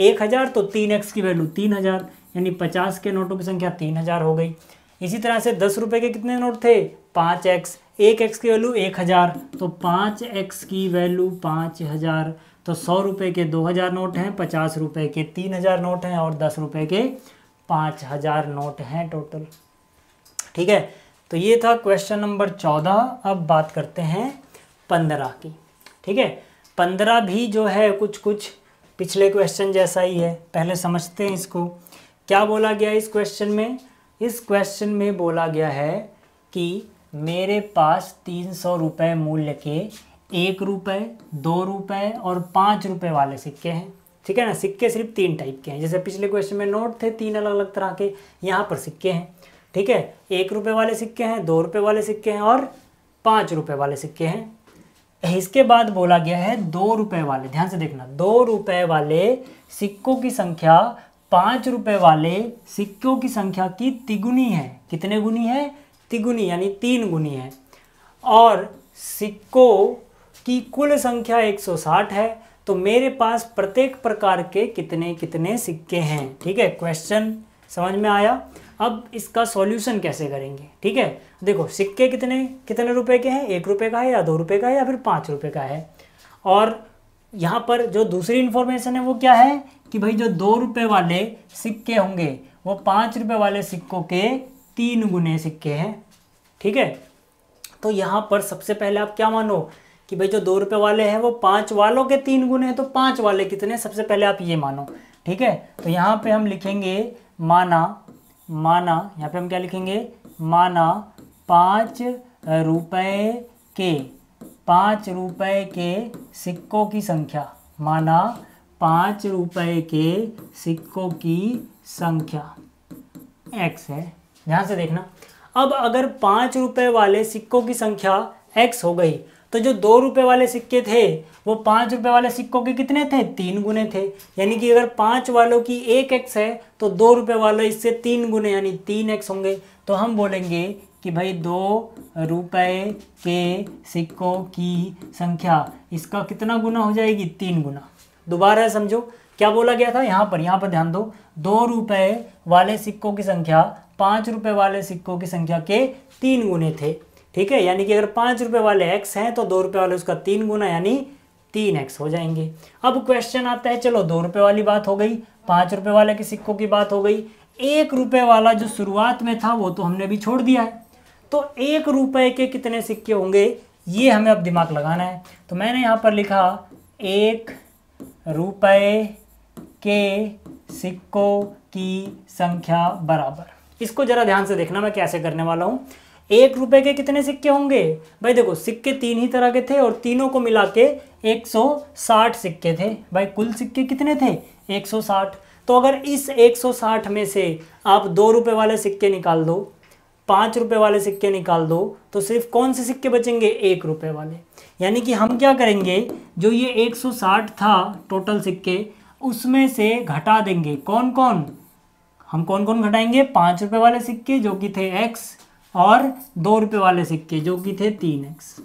एक हज़ार तो तीन एक्स की वैल्यू तीन हज़ार यानी पचास के नोटों की संख्या तीन हज़ार हो गई इसी तरह से दस रुपए के कितने नोट थे पाँच एक्स एक एक्स की वैल्यू एक हज़ार तो पाँच एक्स की वैल्यू पाँच हज़ार तो सौ रुपए के दो हज़ार नोट हैं पचास रुपये के तीन हज़ार नोट हैं और दस रुपए के पांच हज़ार नोट हैं टोटल ठीक है तो ये था क्वेश्चन नंबर चौदह अब बात करते हैं पंद्रह की ठीक है पंद्रह भी जो है कुछ कुछ पिछले क्वेश्चन जैसा ही है पहले समझते हैं इसको क्या बोला गया इस क्वेश्चन में इस क्वेश्चन में बोला गया है कि मेरे पास तीन सौ रुपये मूल्य के एक रुपये दो रुपये और पाँच रुपये वाले सिक्के हैं ठीक है ना सिक्के सिर्फ तीन टाइप के हैं जैसे पिछले क्वेश्चन में नोट थे तीन अलग अलग तरह के यहाँ पर सिक्के हैं ठीक है एक रुपये वाले सिक्के हैं दो रुपये वाले सिक्के हैं और पाँच रुपये वाले सिक्के हैं इसके बाद बोला गया है दो रुपये वाले ध्यान से देखना दो रुपये वाले सिक्कों की संख्या पाँच रुपये वाले सिक्कों की संख्या की तिगुनी है कितने गुनी है तिगुनी यानी तीन गुनी है और सिक्कों की कुल संख्या 160 है तो मेरे पास प्रत्येक प्रकार के कितने कितने सिक्के हैं ठीक है क्वेश्चन समझ में आया अब इसका सॉल्यूशन कैसे करेंगे ठीक है देखो सिक्के कितने कितने रुपए के हैं एक रुपए का है या दो रुपए का है या फिर पाँच रुपए का है और यहाँ पर जो दूसरी इन्फॉर्मेशन है वो क्या है कि भाई जो दो रुपए वाले सिक्के होंगे वो पाँच रुपए वाले सिक्कों के तीन गुने सिक्के हैं ठीक है तो यहाँ पर सबसे पहले आप क्या मानो कि भाई जो दो रुपए वाले हैं वो पाँच वालों के तीन गुने हैं तो पाँच वाले कितने सबसे पहले आप ये मानो ठीक है तो यहाँ पे हम लिखेंगे माना माना यहाँ पे हम क्या लिखेंगे माना पाँच रुपये के पाँच रुपए के सिक्कों की संख्या माना पाँच रुपए के सिक्कों की संख्या एक्स है ध्यान से देखना अब अगर पाँच रुपए वाले सिक्कों की संख्या एक्स हो गई तो जो दो रुपये वाले सिक्के थे वो पाँच रुपये वाले सिक्कों के कितने थे तीन गुने थे यानी कि अगर पाँच वालों की एक एक्स है तो दो रुपये वाले इससे तीन गुने यानी तीन एक्स होंगे तो हम बोलेंगे कि भाई दो रुपये के सिक्कों की संख्या इसका कितना गुना हो जाएगी तीन गुना दोबारा समझो क्या बोला गया था यहाँ पर यहाँ पर ध्यान दो दो रुपए वाले सिक्कों की संख्या पाँच रुपए वाले सिक्कों की संख्या के तीन गुने थे ठीक है यानी कि अगर पाँच रुपए वाले एक्स हैं तो दो रुपए वाले उसका तीन गुना यानी तीन एक्स हो जाएंगे अब क्वेश्चन आता है चलो दो रुपए वाली बात हो गई पाँच रुपए वाले के सिक्कों की बात हो गई एक रुपए वाला जो शुरुआत में था वो तो हमने भी छोड़ दिया है तो एक रुपए के कितने सिक्के होंगे ये हमें अब दिमाग लगाना है तो मैंने यहाँ पर लिखा एक रुपए के सिक्कों की संख्या बराबर इसको जरा ध्यान से देखना मैं कैसे करने वाला हूँ एक रुपए के कितने सिक्के होंगे भाई देखो सिक्के तीन ही तरह के थे और तीनों को मिला के साठ सिक्के थे भाई कुल सिक्के कितने थे 160 तो अगर इस 160 में से आप दो रुपए वाले सिक्के निकाल दो पाँच रुपए वाले सिक्के निकाल दो तो सिर्फ कौन से सिक्के बचेंगे एक रुपए वाले यानी कि हम क्या करेंगे जो ये 160 था टोटल सिक्के उसमें से घटा देंगे कौन कौन हम कौन कौन घटाएंगे पाँच रुपये वाले सिक्के जो कि थे एक्स और दो रुपये वाले सिक्के जो कि थे तीन एक्स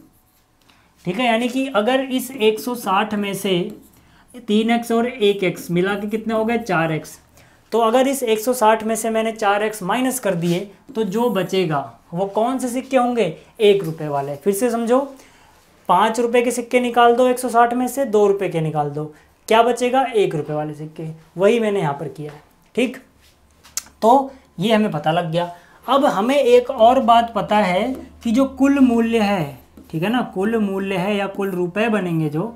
ठीक है यानी कि अगर इस 160 में से तीन एक्स और एक एक्स मिला के कितने हो गए चार एक्स तो अगर इस 160 में से मैंने चार एक्स माइनस कर दिए तो जो बचेगा वो कौन से सिक्के होंगे एक रुपये वाले फिर से समझो पाँच रुपये के सिक्के निकाल दो 160 में से दो रुपए के निकाल दो क्या बचेगा एक रुपये वाले सिक्के वही मैंने यहाँ पर किया है ठीक तो ये हमें पता लग गया अब हमें एक और बात पता है कि जो कुल मूल्य है ठीक है ना कुल मूल्य है या कुल रुपए बनेंगे जो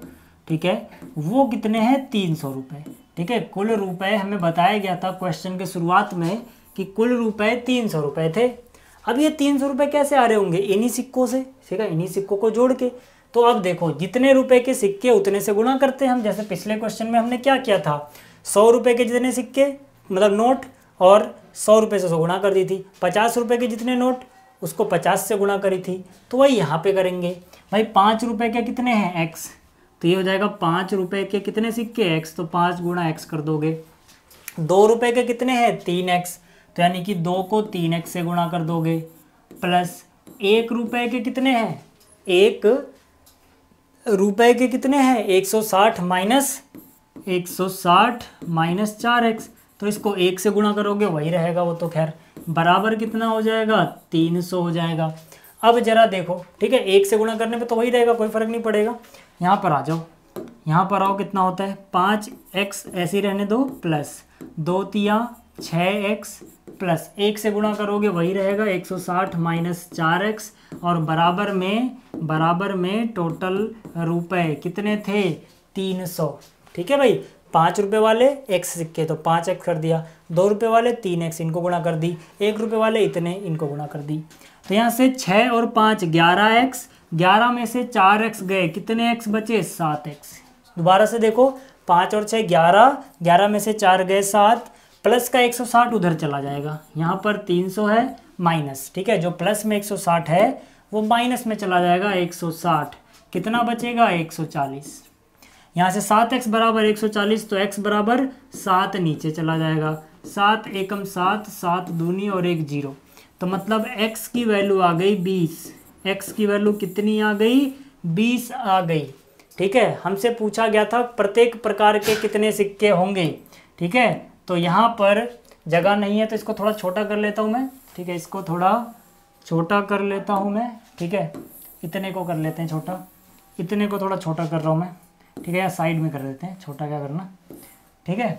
ठीक है वो कितने हैं तीन सौ रुपये ठीक है कुल रुपए हमें बताया गया था क्वेश्चन के शुरुआत में कि कुल रुपए तीन सौ रुपए थे अब ये तीन सौ रुपये कैसे आ रहे होंगे इन्हीं सिक्कों से ठीक है इन्हीं सिक्कों को जोड़ के तो अब देखो जितने रुपए के सिक्के उतने से गुणा करते हैं हम जैसे पिछले क्वेश्चन में हमने क्या किया था सौ रुपए के जितने सिक्के मतलब नोट और सौ रुपए से सौ गुणा कर दी थी पचास रुपए के जितने नोट उसको पचास से गुणा करी थी तो वही यहाँ पे करेंगे भाई पाँच रुपए के कितने हैं एक्स तो ये हो जाएगा पाँच रुपए के कितने सिक्के एक्स तो पाँच गुणा एक्स कर दोगे दो रुपये के कितने हैं तीन एक्स तो यानी कि दो को तीन एक्स से गुणा कर दोगे प्लस एक रुपए के कितने हैं एक रुपए के कितने हैं 160 माइनस 160 माइनस चार एक्स तो इसको एक से गुणा करोगे वही रहेगा वो तो खैर बराबर कितना हो जाएगा 300 हो जाएगा अब जरा देखो ठीक है एक से गुणा करने पे तो वही रहेगा कोई फर्क नहीं पड़ेगा यहाँ पर आ जाओ यहाँ पर आओ कितना होता है पाँच एक्स ऐसे रहने दो प्लस दो तिया छः एक्स प्लस एक से गुणा करोगे वही रहेगा 160 सौ साठ माइनस चार एक्स और बराबर में बराबर में टोटल रुपए कितने थे 300 ठीक है भाई पाँच रुपये वाले एक्स सिक्के तो पाँच एक्स कर दिया दो रुपये वाले तीन एक्स इनको गुणा कर दी एक रुपये वाले इतने इनको गुणा कर दी तो यहाँ से छः और पाँच ग्यारह एक्स ग्यारह में से चार एक्स गए कितने एक्स बचे सात एक्स दोबारा से देखो पाँच और छः ग्यारह ग्यारह में से चार गए सात प्लस का 160 उधर चला जाएगा यहाँ पर 300 है माइनस ठीक है जो प्लस में 160 है वो माइनस में चला जाएगा 160 कितना बचेगा 140 यहाँ से सात एक्स बराबर एक सौ चालीस तो एक्स बराबर सात नीचे चला जाएगा सात एकम सात सात दूनी और एक जीरो तो मतलब एक्स की वैल्यू आ गई बीस एक्स की वैल्यू कितनी आ गई बीस आ गई ठीक है हमसे पूछा गया था प्रत्येक प्रकार के कितने सिक्के होंगे ठीक है तो यहाँ पर जगह नहीं है तो इसको थोड़ा छोटा कर लेता हूँ मैं ठीक है इसको थोड़ा छोटा कर लेता हूँ मैं ठीक है इतने को कर लेते हैं छोटा इतने को थोड़ा छोटा कर रहा हूँ मैं ठीक है या साइड में कर देते हैं छोटा क्या करना ठीक है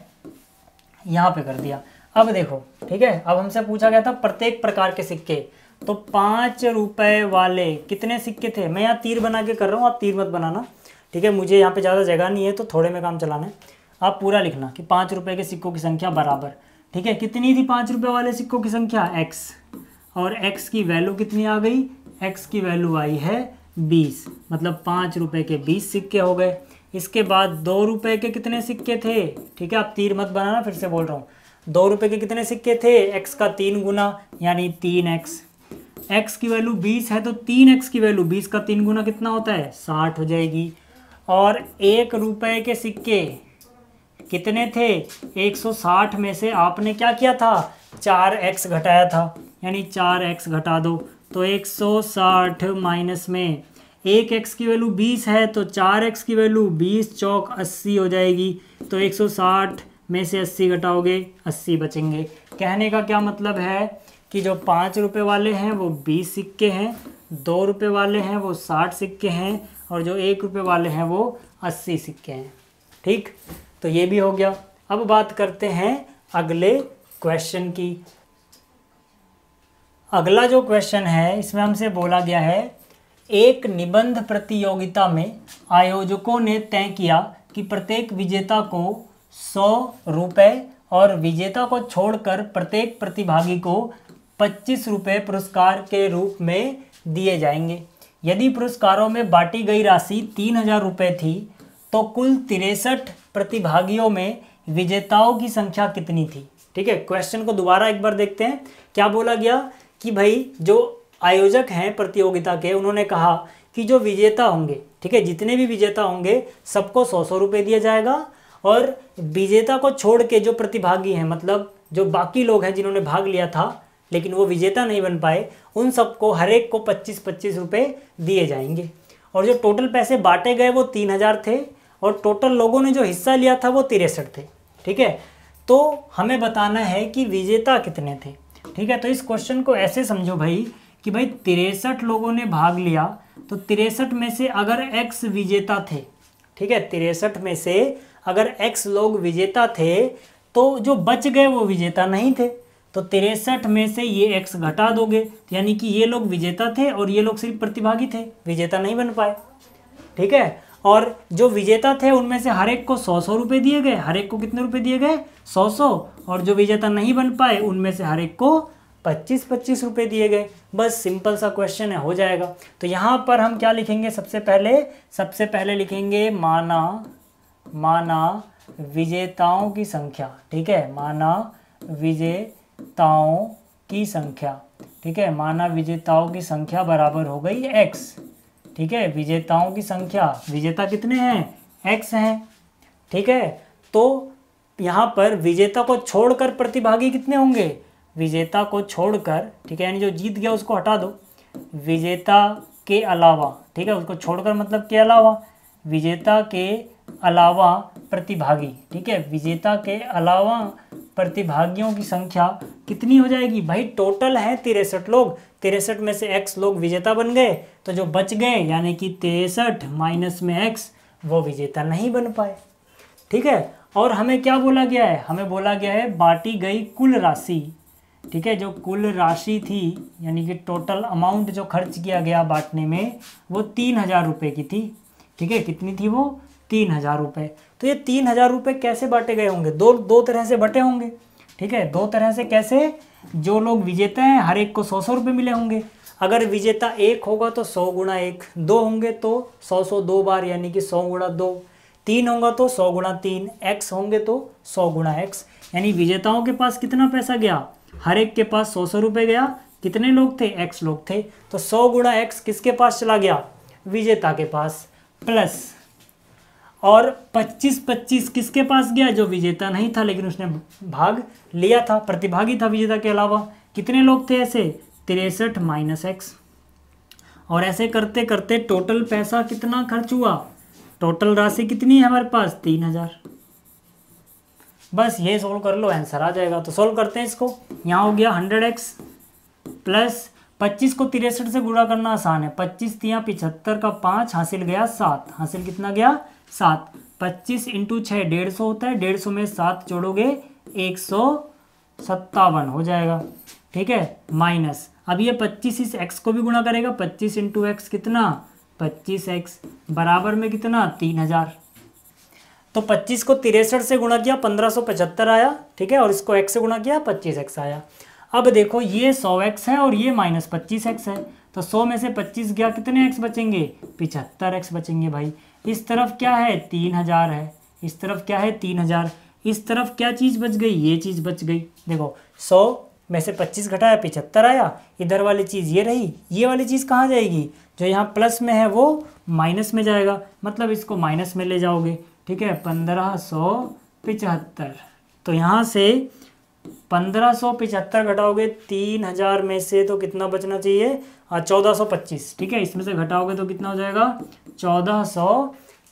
यहाँ पे कर दिया अब देखो ठीक है अब हमसे पूछा गया था प्रत्येक प्रकार के सिक्के तो पाँच रुपए वाले कितने सिक्के थे मैं यहाँ तीर बना के कर रहा हूँ आप तीर मत बनाना ठीक है मुझे यहाँ पे ज़्यादा जगह नहीं है तो थोड़े में काम चलाना है आप पूरा लिखना कि पाँच रुपये के सिक्कों की संख्या बराबर ठीक है कितनी थी पाँच रुपये वाले सिक्कों की संख्या एक्स और एक्स की वैल्यू कितनी आ गई एक्स की वैल्यू आई है बीस मतलब पाँच रुपये के बीस सिक्के हो गए इसके बाद दो रुपये के कितने सिक्के थे ठीक है आप तीर मत बनाना फिर से बोल रहा हूँ दो रुपये के कितने सिक्के थे एक्स का तीन गुना यानी तीन एक्स एक्स की वैल्यू बीस है तो तीन एक्स की वैल्यू बीस का तीन गुना कितना होता है साठ हो जाएगी और एक रुपये के सिक्के कितने थे 160 में से आपने क्या किया था चार एक्स घटाया था यानी चार एक्स घटा दो तो 160 माइनस में एक एक्स की वैल्यू 20 है तो चार एक्स की वैल्यू 20 चौक 80 हो जाएगी तो 160 में से 80 घटाओगे 80 बचेंगे कहने का क्या मतलब है कि जो पाँच रुपये वाले हैं वो बीस सिक्के हैं दो रुपये वाले हैं वो साठ सिक्के हैं और जो एक रुपये वाले हैं वो अस्सी सिक्के हैं ठीक तो ये भी हो गया अब बात करते हैं अगले क्वेश्चन की अगला जो क्वेश्चन है इसमें हमसे बोला गया है एक निबंध प्रतियोगिता में आयोजकों ने तय किया कि प्रत्येक विजेता को सौ रुपये और विजेता को छोड़कर प्रत्येक प्रतिभागी को पच्चीस रुपये पुरस्कार के रूप में दिए जाएंगे यदि पुरस्कारों में बांटी गई राशि तीन हजार रुपये थी तो कुल तिरसठ प्रतिभागियों में विजेताओं की संख्या कितनी थी ठीक है क्वेश्चन को दोबारा एक बार देखते हैं क्या बोला गया कि भाई जो आयोजक हैं प्रतियोगिता के उन्होंने कहा कि जो विजेता होंगे ठीक है जितने भी विजेता होंगे सबको सौ सौ रुपये दिया जाएगा और विजेता को छोड़ के जो प्रतिभागी हैं मतलब जो बाकी लोग हैं जिन्होंने भाग लिया था लेकिन वो विजेता नहीं बन पाए उन सबको हर एक को पच्चीस पच्चीस रुपये दिए जाएंगे और जो टोटल पैसे बांटे गए वो तीन हज़ार थे और टोटल लोगों ने जो हिस्सा लिया था वो तिरसठ थे ठीक है तो हमें बताना है कि विजेता कितने थे ठीक है तो इस क्वेश्चन को ऐसे समझो भाई कि भाई तिरसठ लोगों ने भाग लिया तो तिरसठ में से अगर एक्स विजेता थे ठीक है तिरसठ में से अगर एक्स लोग विजेता थे तो जो बच गए वो विजेता नहीं थे तो तिरसठ में से ये एक्स घटा दोगे यानी कि ये लोग विजेता थे और ये लोग सिर्फ प्रतिभागी थे विजेता नहीं बन पाए ठीक है और जो विजेता थे उनमें से हर एक को सौ सौ रुपये दिए गए हर एक को कितने रुपये दिए गए सौ सौ और जो विजेता नहीं बन पाए उनमें से हर एक को पच्चीस पच्चीस रुपये दिए गए बस सिंपल सा क्वेश्चन है हो जाएगा तो यहाँ पर हम क्या लिखेंगे सबसे पहले सबसे पहले लिखेंगे माना माना विजेताओं की संख्या ठीक है माना विजेताओं की संख्या ठीक है माना विजेताओं की संख्या बराबर हो गई एक्स ठीक है विजेताओं की संख्या विजेता कितने हैं एक्स हैं ठीक है तो यहाँ पर विजेता को छोड़कर प्रतिभागी कितने होंगे विजेता को छोड़कर ठीक है यानी जो जीत गया उसको हटा दो विजेता के अलावा ठीक है उसको छोड़कर मतलब के अलावा विजेता के अलावा प्रतिभागी ठीक है विजेता के अलावा प्रतिभागियों की संख्या कितनी हो जाएगी भाई टोटल है तिरसठ लोग तिरसठ में से एक्स लोग विजेता बन गए तो जो बच गए यानी कि तिरसठ माइनस में एक्स वो विजेता नहीं बन पाए ठीक है और हमें क्या बोला गया है हमें बोला गया है बांटी गई कुल राशि ठीक है जो कुल राशि थी यानी कि टोटल अमाउंट जो खर्च किया गया बांटने में वो तीन हज़ार रुपये की थी ठीक है कितनी थी वो तीन हज़ार रुपये तो ये तीन हज़ार रुपये कैसे बांटे गए होंगे दो दो तरह से बटे होंगे ठीक है दो तरह से कैसे जो लोग विजेता हैं हर एक को सौ सौ रुपये मिले होंगे अगर विजेता एक होगा तो सौ गुणा एक दो होंगे तो सौ सौ दो बार यानी कि सौ गुणा दो तीन होगा तो सौ गुणा तीन एक्स होंगे तो सौ गुणा एक्स यानी विजेताओं के पास कितना पैसा गया हर एक के पास सौ सौ रुपये गया कितने लोग थे एक्स लोग थे तो सौ गुणा एक्स किसके पास चला गया विजेता के पास प्लस और 25-25 किसके पास गया जो विजेता नहीं था लेकिन उसने भाग लिया था प्रतिभागी था विजेता के अलावा कितने लोग थे ऐसे तिरसठ माइनस एक्स और ऐसे करते करते टोटल पैसा कितना खर्च हुआ टोटल राशि कितनी है हमारे पास तीन हज़ार बस ये सोल्व कर लो आंसर आ जाएगा तो सोल्व करते हैं इसको यहाँ हो गया हंड्रेड एक्स प्लस पच्चीस को तिरसठ से गुणा करना आसान है पच्चीस तिया पिछहत्तर का पाँच हासिल गया सात हासिल कितना गया सात पच्चीस इंटू छः डेढ़ सौ होता है डेढ़ सौ में सात जोड़ोगे एक सौ सत्तावन हो जाएगा ठीक है माइनस अब ये पच्चीस इस एक्स को भी गुणा करेगा पच्चीस इंटू एक्स कितना पच्चीस एक्स बराबर में कितना तीन हज़ार तो पच्चीस को तिरसठ से गुणा किया पंद्रह सौ पचहत्तर आया ठीक है और इसको एक्स से गुणा किया पच्चीस एक्स आया अब देखो ये सौ एक्स है और ये माइनस पच्चीस एक्स है तो सौ में से पच्चीस गया कितने एक्स बचेंगे पिछहत्तर एक्स बचेंगे भाई इस तरफ क्या है तीन हजार है इस तरफ क्या है तीन हजार इस तरफ क्या चीज़ बच गई ये चीज़ बच गई देखो सौ में से पच्चीस घटाया पिचहत्तर आया इधर वाली चीज़ ये रही ये वाली चीज़ कहाँ जाएगी जो यहाँ प्लस में है वो माइनस में जाएगा मतलब इसको माइनस में ले जाओगे ठीक है पंद्रह सौ पिचहत्तर तो यहाँ से पंद्रह सौ पिचहत्तर घटाओगे तीन हज़ार में से तो कितना बचना चाहिए चौदह सौ पच्चीस ठीक है इसमें से घटाओगे तो कितना हो जाएगा चौदह सौ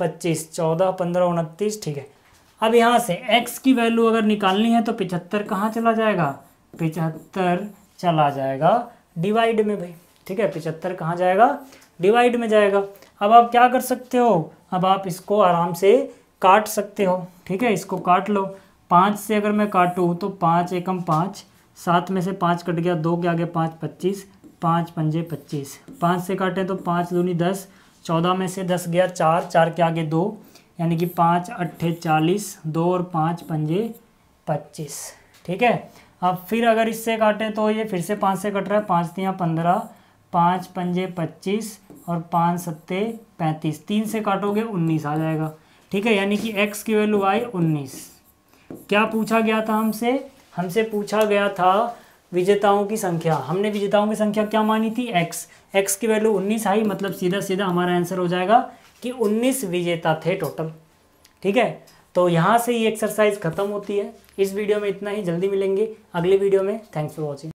पच्चीस चौदह पंद्रह उनतीस ठीक है अब यहाँ से x की वैल्यू अगर निकालनी है तो पिचहत्तर कहाँ चला जाएगा पिचहत्तर चला जाएगा डिवाइड में भाई ठीक है पिचहत्तर कहाँ जाएगा डिवाइड में जाएगा अब आप क्या कर सकते हो अब आप इसको आराम से काट सकते हो ठीक है इसको काट लो पाँच से अगर मैं काटूँ तो पाँच एकम पाँच सात में से पाँच कट गया दो के आगे पाँच पच्चीस पाँच पंजे पच्चीस पाँच से काटें तो पाँच दूनी दस चौदह में से दस गया चार चार के आगे दो यानी कि पाँच अट्ठे चालीस दो और पाँच पंजे पच्चीस ठीक है अब फिर अगर इससे काटें तो ये फिर से पाँच से कट रहा है पाँच तियाँ पंद्रह पाँच पंजे पच्चीस और पाँच सत्ते पैंतीस तीन से काटोगे उन्नीस आ जाएगा ठीक है यानी कि एक्स की वैल्यू आई उन्नीस क्या पूछा गया था हमसे हमसे पूछा गया था विजेताओं की संख्या हमने विजेताओं की संख्या क्या मानी थी एक्स एक्स की वैल्यू उन्नीस आई मतलब सीधा सीधा हमारा आंसर हो जाएगा कि उन्नीस विजेता थे टोटल ठीक है तो यहाँ से ये एक्सरसाइज खत्म होती है इस वीडियो में इतना ही जल्दी मिलेंगे अगले वीडियो में थैंक्स फॉर वॉचिंग